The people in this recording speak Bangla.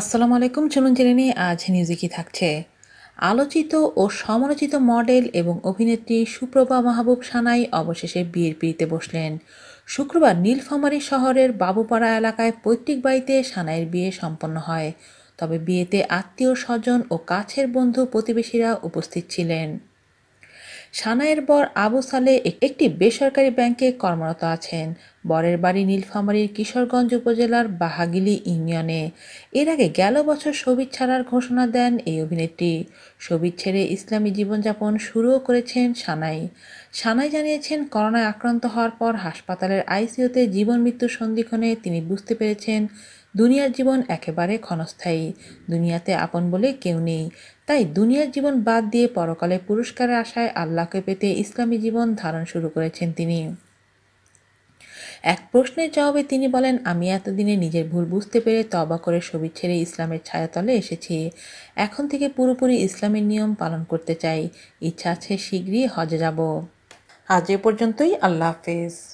আসসালামু আলাইকুম চলুন জেনে নিয়ে আজ নিউজে কি থাকছে আলোচিত ও সমালোচিত মডেল এবং অভিনেত্রী সুপ্রভা মাহবুব সানাই অবশেষে বিয়ের পিড়িতে বসলেন শুক্রবার নীলফামারী শহরের বাবুপাড়া এলাকায় পৈতৃক বাড়িতে সানাইয়ের বিয়ে সম্পন্ন হয় তবে বিয়েতে আত্মীয় স্বজন ও কাছের বন্ধু প্রতিবেশীরা উপস্থিত ছিলেন সানায়ের বর আবু সালে একটি বেসরকারি ব্যাংকে কর্মরত আছেন বরের বাড়ি নীলফামারীর কিশোরগঞ্জ উপজেলার বাহাগিলি ইউনিয়নে এর আগে গেল বছর সবিত ছাড়ার ঘোষণা দেন এই অভিনেত্রী সবিত ছেড়ে ইসলামী জীবনযাপন শুরুও করেছেন সানাই সানাই জানিয়েছেন করোনায় আক্রান্ত হওয়ার পর হাসপাতালের আইসিইউতে জীবন মৃত্যুর সন্ধিক্ষণে তিনি বুঝতে পেরেছেন দুনিয়ার জীবন একেবারে ক্ষণস্থায়ী দুনিয়াতে আপন বলে কেউ নেই তাই দুনিয়ার জীবন বাদ দিয়ে পরকালে পুরস্কারের আশায় আল্লাহকে পেতে ইসলামী জীবন ধারণ শুরু করেছেন তিনি এক প্রশ্নের জবাবে তিনি বলেন আমি এতদিনে নিজের ভুল বুঝতে পেরে তবা করে ছবি ছেড়ে ইসলামের ছায়াতলে এসেছি এখন থেকে পুরোপুরি ইসলামের নিয়ম পালন করতে চাই ইচ্ছা আছে শীঘ্রই হজে যাব আজ এ পর্যন্তই আল্লাহ হাফেজ